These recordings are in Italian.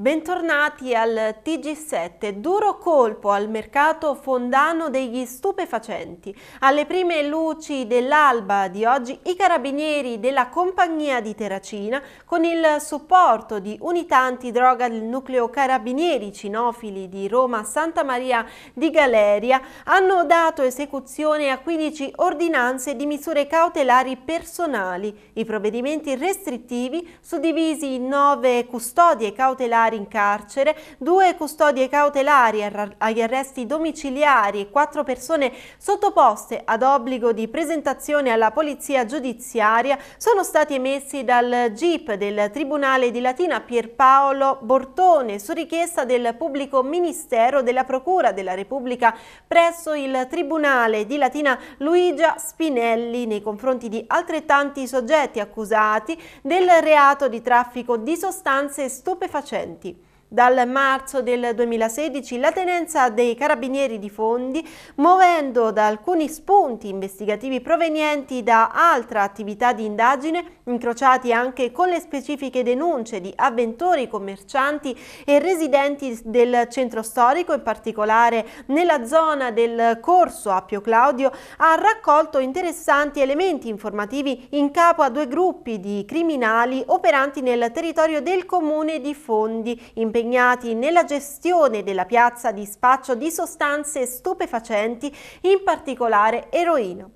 Bentornati al TG7, duro colpo al mercato fondano degli stupefacenti. Alle prime luci dell'alba di oggi i carabinieri della compagnia di Terracina con il supporto di unità antidroga del nucleo carabinieri cinofili di Roma Santa Maria di Galeria hanno dato esecuzione a 15 ordinanze di misure cautelari personali. I provvedimenti restrittivi suddivisi in 9 custodie cautelari familiari in carcere, due custodie cautelari agli arresti domiciliari e quattro persone sottoposte ad obbligo di presentazione alla polizia giudiziaria sono stati emessi dal GIP del Tribunale di Latina Pierpaolo Bortone su richiesta del pubblico ministero della Procura della Repubblica presso il Tribunale di Latina Luigia Spinelli nei confronti di altrettanti soggetti accusati del reato di traffico di sostanze stupefacenti. 地。Dal marzo del 2016 la tenenza dei carabinieri di Fondi, muovendo da alcuni spunti investigativi provenienti da altra attività di indagine, incrociati anche con le specifiche denunce di avventori, commercianti e residenti del centro storico, in particolare nella zona del corso Appio Claudio, ha raccolto interessanti elementi informativi in capo a due gruppi di criminali operanti nel territorio del comune di Fondi, impegnati impegnati nella gestione della piazza di spaccio di sostanze stupefacenti, in particolare eroina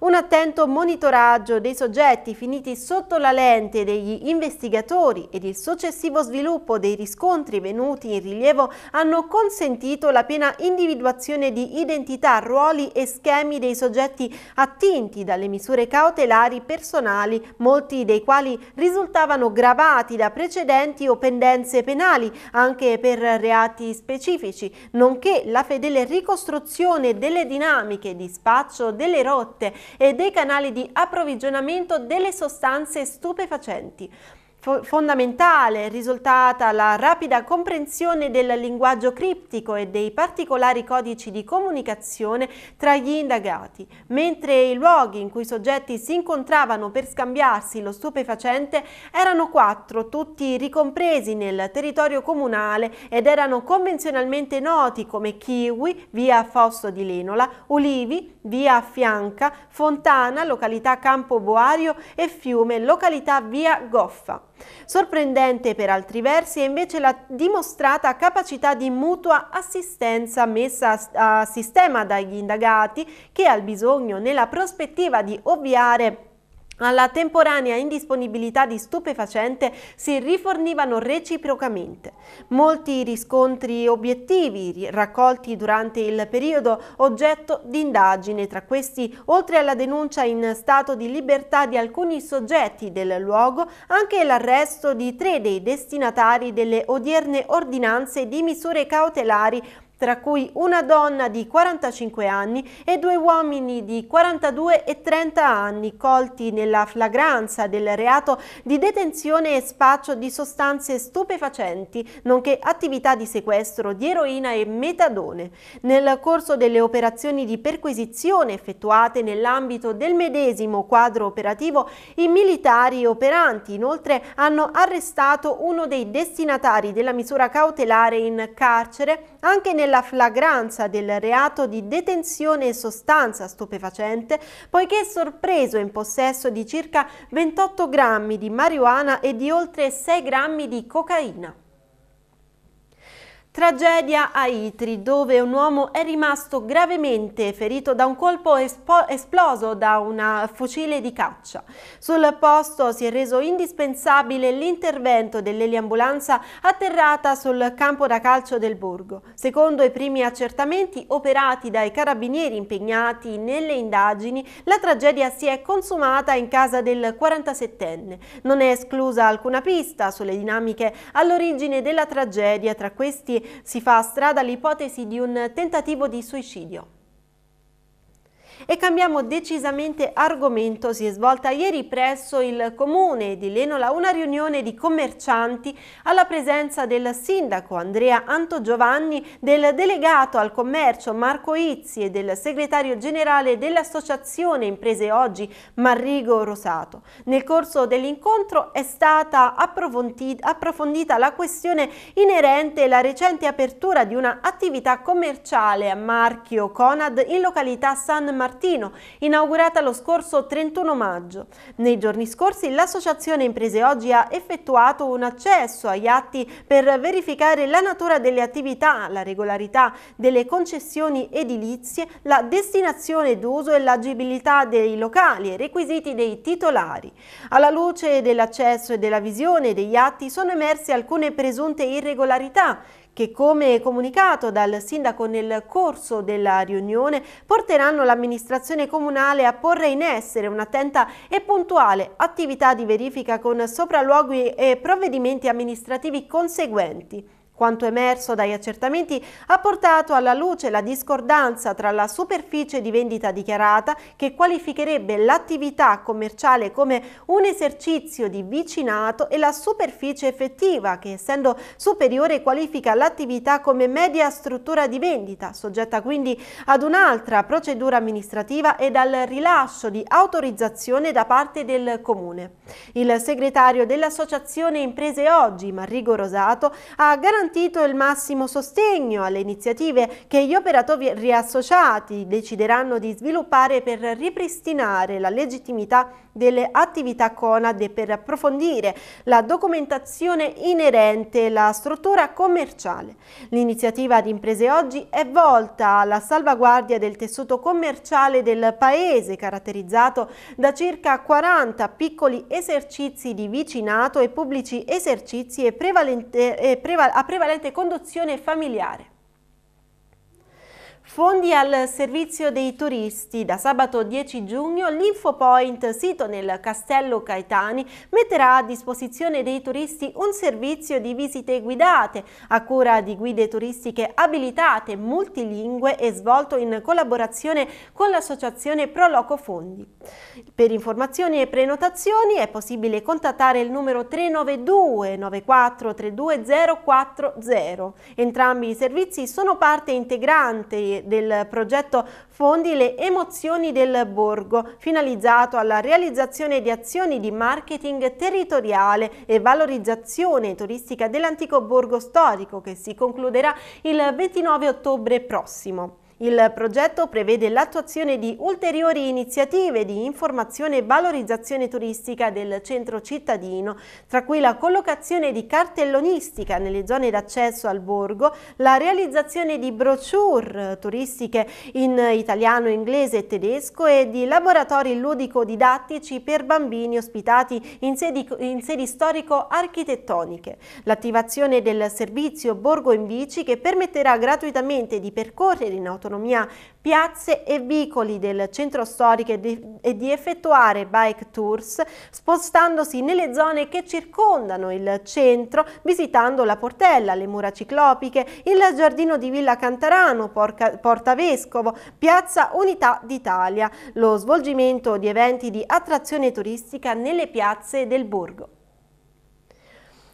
un attento monitoraggio dei soggetti finiti sotto la lente degli investigatori ed il successivo sviluppo dei riscontri venuti in rilievo hanno consentito la piena individuazione di identità, ruoli e schemi dei soggetti attinti dalle misure cautelari personali, molti dei quali risultavano gravati da precedenti o pendenze penali, anche per reati specifici, nonché la fedele ricostruzione delle dinamiche di spaccio delle rotte e dei canali di approvvigionamento delle sostanze stupefacenti. F fondamentale è risultata la rapida comprensione del linguaggio criptico e dei particolari codici di comunicazione tra gli indagati, mentre i luoghi in cui i soggetti si incontravano per scambiarsi lo stupefacente erano quattro, tutti ricompresi nel territorio comunale ed erano convenzionalmente noti come Kiwi, via Fosso di Lenola, Ulivi, via Fianca, Fontana, località Campo Boario e Fiume, località via Goffa. Sorprendente per altri versi è invece la dimostrata capacità di mutua assistenza messa a sistema dagli indagati che al bisogno nella prospettiva di ovviare alla temporanea indisponibilità di stupefacente si rifornivano reciprocamente. Molti riscontri obiettivi raccolti durante il periodo oggetto di indagine, tra questi oltre alla denuncia in stato di libertà di alcuni soggetti del luogo, anche l'arresto di tre dei destinatari delle odierne ordinanze di misure cautelari tra cui una donna di 45 anni e due uomini di 42 e 30 anni colti nella flagranza del reato di detenzione e spaccio di sostanze stupefacenti, nonché attività di sequestro di eroina e metadone. Nel corso delle operazioni di perquisizione effettuate nell'ambito del medesimo quadro operativo, i militari operanti inoltre hanno arrestato uno dei destinatari della misura cautelare in carcere anche nella la flagranza del reato di detenzione e sostanza stupefacente, poiché è sorpreso in possesso di circa 28 grammi di marijuana e di oltre 6 grammi di cocaina. Tragedia a Itri, dove un uomo è rimasto gravemente ferito da un colpo esploso da un fucile di caccia. Sul posto si è reso indispensabile l'intervento dell'eliambulanza atterrata sul campo da calcio del Borgo. Secondo i primi accertamenti operati dai carabinieri impegnati nelle indagini, la tragedia si è consumata in casa del 47enne. Non è esclusa alcuna pista sulle dinamiche all'origine della tragedia tra questi si fa strada l'ipotesi di un tentativo di suicidio. E cambiamo decisamente argomento, si è svolta ieri presso il comune di Lenola una riunione di commercianti alla presenza del sindaco Andrea Antogiovanni, del delegato al commercio Marco Izzi e del segretario generale dell'associazione Imprese Oggi Marrigo Rosato. Nel corso dell'incontro è stata approfondita la questione inerente alla recente apertura di una attività commerciale a marchio Conad in località San Martino Martino, inaugurata lo scorso 31 maggio. Nei giorni scorsi l'Associazione Imprese Oggi ha effettuato un accesso agli atti per verificare la natura delle attività, la regolarità delle concessioni edilizie, la destinazione d'uso e l'agibilità dei locali e requisiti dei titolari. Alla luce dell'accesso e della visione degli atti sono emerse alcune presunte irregolarità che come comunicato dal sindaco nel corso della riunione porteranno l'amministrazione comunale a porre in essere un'attenta e puntuale attività di verifica con sopralluoghi e provvedimenti amministrativi conseguenti. Quanto emerso dagli accertamenti ha portato alla luce la discordanza tra la superficie di vendita dichiarata che qualificherebbe l'attività commerciale come un esercizio di vicinato e la superficie effettiva che essendo superiore qualifica l'attività come media struttura di vendita, soggetta quindi ad un'altra procedura amministrativa e al rilascio di autorizzazione da parte del Comune. Il segretario dell'Associazione Imprese Oggi, Marrigo Rosato, ha garantito garantito il massimo sostegno alle iniziative che gli operatori riassociati decideranno di sviluppare per ripristinare la legittimità delle attività CONAD e per approfondire la documentazione inerente alla struttura commerciale. L'iniziativa di Imprese Oggi è volta alla salvaguardia del tessuto commerciale del Paese, caratterizzato da circa 40 piccoli esercizi di vicinato e pubblici esercizi e prevalente, e preva, a prevalenza polivalente condozione familiare. Fondi al servizio dei turisti. Da sabato 10 giugno l'InfoPoint, sito nel Castello Caetani, metterà a disposizione dei turisti un servizio di visite guidate a cura di guide turistiche abilitate, multilingue e svolto in collaborazione con l'associazione Proloco Fondi. Per informazioni e prenotazioni è possibile contattare il numero 392 94 32040. Entrambi i servizi sono parte integrante del progetto Fondi le emozioni del borgo, finalizzato alla realizzazione di azioni di marketing territoriale e valorizzazione turistica dell'antico borgo storico che si concluderà il 29 ottobre prossimo. Il progetto prevede l'attuazione di ulteriori iniziative di informazione e valorizzazione turistica del centro cittadino, tra cui la collocazione di cartellonistica nelle zone d'accesso al borgo, la realizzazione di brochure turistiche in italiano, inglese e tedesco e di laboratori ludico-didattici per bambini ospitati in sedi, in sedi storico-architettoniche. L'attivazione del servizio Borgo in Bici che permetterà gratuitamente di percorrere in autonomia autonomia piazze e vicoli del centro storico e di, e di effettuare bike tours spostandosi nelle zone che circondano il centro visitando la Portella, le mura ciclopiche, il giardino di Villa Cantarano, Porca, Porta Vescovo, Piazza Unità d'Italia, lo svolgimento di eventi di attrazione turistica nelle piazze del borgo.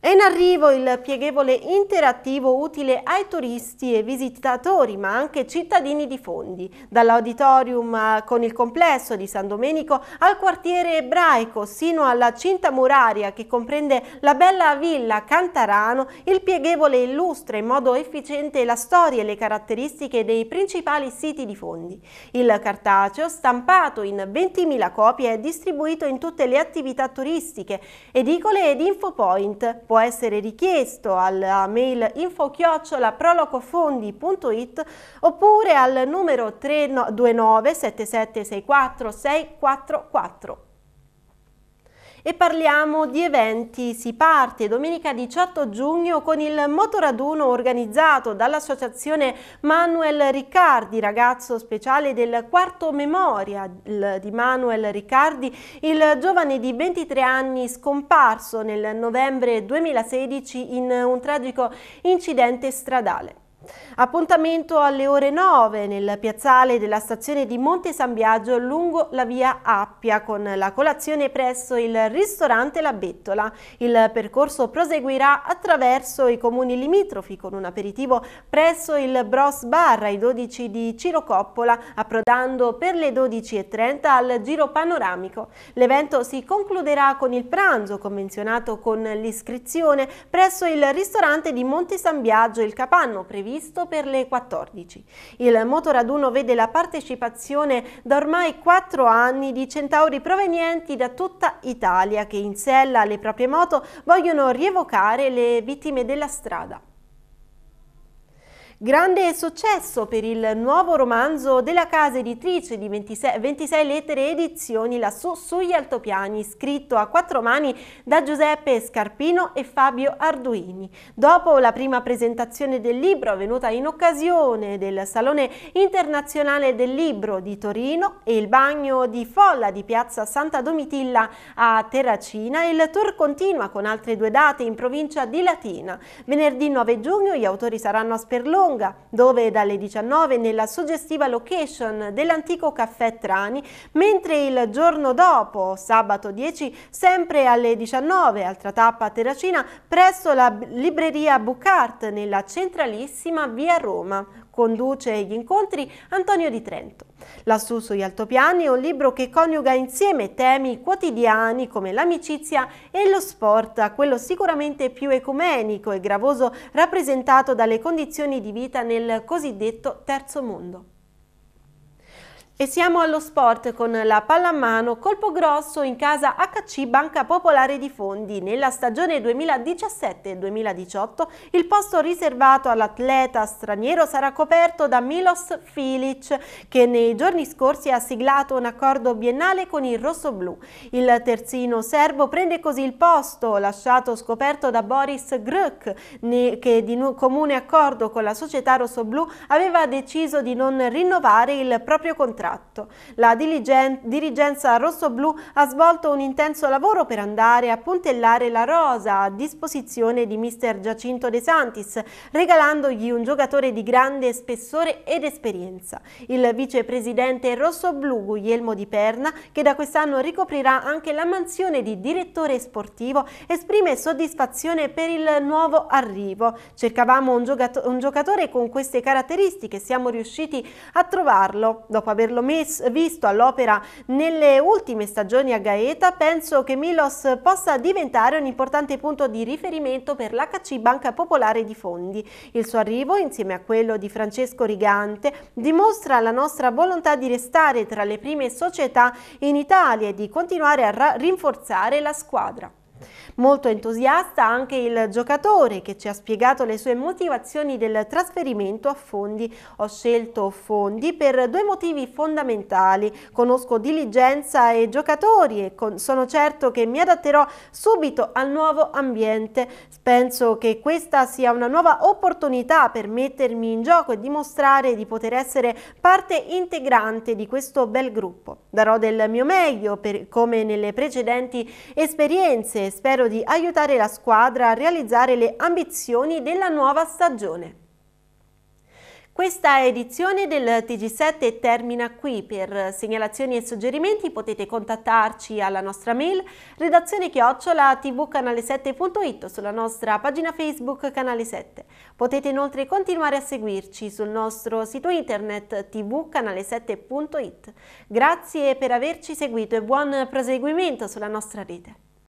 È in arrivo il pieghevole interattivo utile ai turisti e visitatori, ma anche cittadini di Fondi, dall'auditorium con il complesso di San Domenico al quartiere ebraico, sino alla cinta muraria che comprende la bella villa Cantarano, il pieghevole illustra in modo efficiente la storia e le caratteristiche dei principali siti di Fondi. Il cartaceo, stampato in 20.000 copie, è distribuito in tutte le attività turistiche, edicole ed infopoint può essere richiesto alla mail info-prolocofondi.it oppure al numero 329 7764 644 e parliamo di eventi. Si parte domenica 18 giugno con il motoraduno organizzato dall'associazione Manuel Riccardi, ragazzo speciale del quarto memoria di Manuel Riccardi, il giovane di 23 anni scomparso nel novembre 2016 in un tragico incidente stradale. Appuntamento alle ore 9 nel piazzale della stazione di Monte San Biagio lungo la via Appia con la colazione presso il ristorante La Bettola. Il percorso proseguirà attraverso i comuni limitrofi con un aperitivo presso il Bros Bar ai 12 di Ciro Coppola, approdando per le 12.30 al Giro Panoramico. L'evento si concluderà con il pranzo convenzionato con l'iscrizione presso il ristorante di Monte San Biagio il Capanno previsto previsto per le 14. Il motoraduno vede la partecipazione da ormai 4 anni di centauri provenienti da tutta Italia che in sella alle proprie moto vogliono rievocare le vittime della strada. Grande successo per il nuovo romanzo della casa editrice di 26, 26 lettere edizioni lassù sugli altopiani, scritto a quattro mani da Giuseppe Scarpino e Fabio Arduini. Dopo la prima presentazione del libro avvenuta in occasione del Salone Internazionale del Libro di Torino e il bagno di folla di Piazza Santa Domitilla a Terracina, il tour continua con altre due date in provincia di Latina. Venerdì 9 giugno gli autori saranno a Sperlone Valtronga, dove dalle 19 nella suggestiva location dell'antico caffè Trani, mentre il giorno dopo, sabato 10, sempre alle 19 altra tappa a Terracina presso la libreria Bucart nella centralissima via Roma conduce gli incontri Antonio di Trento. Lassù sugli altopiani è un libro che coniuga insieme temi quotidiani come l'amicizia e lo sport a quello sicuramente più ecumenico e gravoso rappresentato dalle condizioni di vita nel cosiddetto terzo mondo. E siamo allo sport con la pallamano, colpo grosso in casa HC Banca Popolare di Fondi. Nella stagione 2017-2018 il posto riservato all'atleta straniero sarà coperto da Milos Filic che nei giorni scorsi ha siglato un accordo biennale con il rossoblù. Il terzino serbo prende così il posto lasciato scoperto da Boris Grk che di comune accordo con la società rossoblù aveva deciso di non rinnovare il proprio contratto contratto. La dirigenza rossoblù ha svolto un intenso lavoro per andare a puntellare la rosa a disposizione di mister Giacinto De Santis, regalandogli un giocatore di grande spessore ed esperienza. Il vicepresidente rossoblù Guglielmo Di Perna, che da quest'anno ricoprirà anche la mansione di direttore sportivo, esprime soddisfazione per il nuovo arrivo. Cercavamo un, giocato un giocatore con queste caratteristiche, siamo riusciti a trovarlo. Dopo averlo averlo mes- visto all'opera nelle ultime stagioni a Gaeta, penso che Milos possa diventare un importante punto di riferimento per l'HC Banca Popolare di Fondi. Il suo arrivo, insieme a quello di Francesco Rigante, dimostra la nostra volontà di restare tra le prime società in Italia e di continuare a ra- rinforzare la squadra. Molto entusiasta anche il giocatore che ci ha spiegato le sue motivazioni del trasferimento a Fondi. Ho scelto Fondi per due motivi fondamentali. Conosco diligenza e giocatori e con, sono certo che mi adatterò subito al nuovo ambiente. Penso che questa sia una nuova opportunità per mettermi in gioco e dimostrare di poter essere parte integrante di questo bel gruppo. Darò del mio meglio per, come nelle precedenti esperienze spero di aiutare la squadra a realizzare le ambizioni della nuova stagione. Questa edizione del TG7 termina qui. Per segnalazioni e suggerimenti potete contattarci alla nostra mail redazione chiocciola tvcanale7.it sulla nostra pagina Facebook Canale 7. Potete inoltre continuare a seguirci sul nostro sito internet tvcanale7.it. Grazie per averci seguito e buon proseguimento sulla nostra rete.